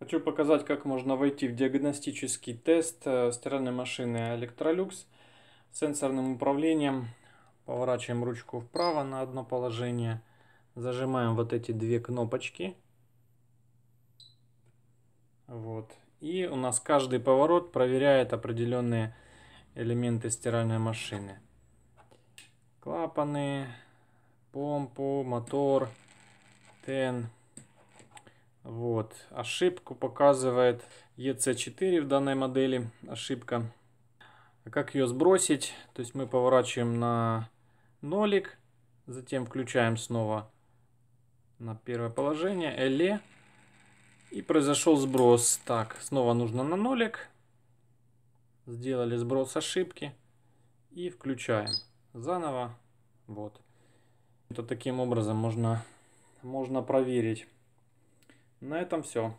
Хочу показать, как можно войти в диагностический тест э, стиральной машины Electrolux сенсорным управлением. Поворачиваем ручку вправо на одно положение. Зажимаем вот эти две кнопочки. Вот. И у нас каждый поворот проверяет определенные элементы стиральной машины. Клапаны, помпу, мотор, тен. Вот. Ошибку показывает EC4 в данной модели. Ошибка. А как ее сбросить? То есть мы поворачиваем на нолик, затем включаем снова на первое положение, LE. И произошел сброс. Так, снова нужно на нолик. Сделали сброс ошибки. И включаем. Заново. Вот. Это таким образом можно, можно проверить. На этом все.